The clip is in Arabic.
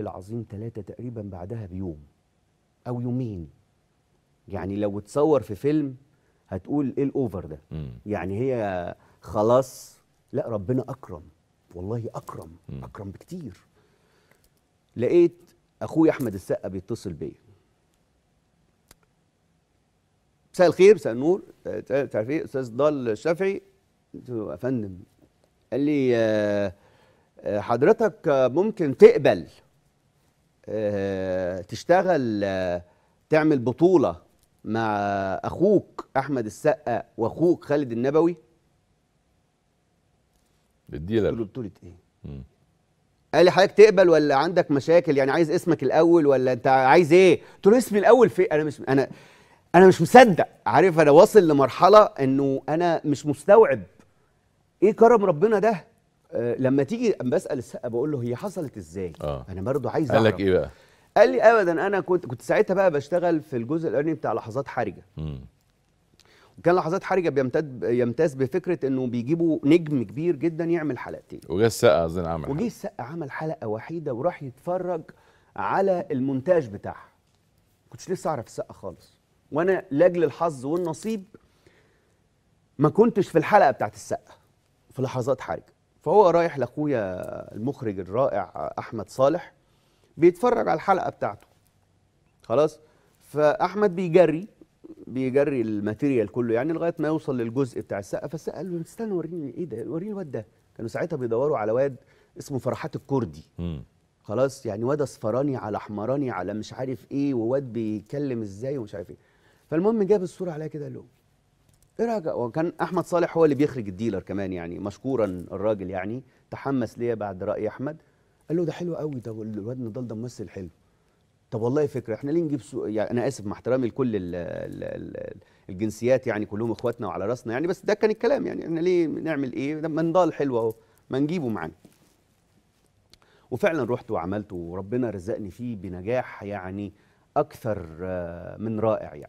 العظيم ثلاثة تقريبا بعدها بيوم أو يومين يعني لو تصور في فيلم هتقول ايه الاوفر ده مم. يعني هي خلاص لا ربنا اكرم والله اكرم مم. اكرم بكتير لقيت اخوي احمد السقا بيتصل بيا مساء الخير مساء النور آه، تعرفي ايه استاذ ضال الشافعي قلت له يا فندم قال لي آه، آه، حضرتك ممكن تقبل آه، تشتغل آه، تعمل بطولة مع أخوك أحمد السقا وأخوك خالد النبوي الديلر بطولة إيه؟ مم. قال لي حضرتك تقبل ولا عندك مشاكل يعني عايز اسمك الاول ولا انت عايز ايه قلت له اسمي الاول في انا مش انا انا مش مصدق عارف انا واصل لمرحله انه انا مش مستوعب ايه كرم ربنا ده آه، لما تيجي بسال السقا بقول له هي حصلت ازاي؟ آه. انا برضه عايز اعرف قال لك ايه بقى؟ قال لي ابدا انا كنت كنت ساعتها بقى بشتغل في الجزء الاولاني بتاع لحظات حرجه مم. وكان لحظات حرجه بيمتد يمتاز بفكره انه بيجيبوا نجم كبير جدا يعمل حلقتين وجه السقا اظن عمل وجه السقا عمل حلقه وحيده وراح يتفرج على المونتاج بتاعها ما كنتش لسه اعرف السقا خالص وانا لاجل الحظ والنصيب ما كنتش في الحلقه بتاعت السقا في لحظات حرجه فهو رايح لاخويا المخرج الرائع احمد صالح بيتفرج على الحلقه بتاعته خلاص فاحمد بيجري بيجري الماتيريال كله يعني لغايه ما يوصل للجزء بتاع السقا فالسقا قال له استنى وريني ايه ده وريني الواد ده كانوا ساعتها بيدوروا على واد اسمه فرحات الكردي خلاص يعني واد اصفراني على احمراني على مش عارف ايه وواد بيتكلم ازاي ومش عارف ايه فالمهم جاب الصوره عليها كده قال له ايه رايك وكان احمد صالح هو اللي بيخرج الديلر كمان يعني مشكورا الراجل يعني تحمس ليا بعد راي احمد قال له ده حلو قوي ده الواد نضال ده ممثل حلو طب والله فكره احنا ليه نجيب سو... يعني انا اسف مع احترامي لكل الـ الـ الـ الجنسيات يعني كلهم اخواتنا وعلى راسنا يعني بس ده كان الكلام يعني احنا ليه نعمل ايه ما نضال حلو اهو ما نجيبه معانا وفعلا رحت وعملت وربنا رزقني فيه بنجاح يعني اكثر آه، من رائع يعني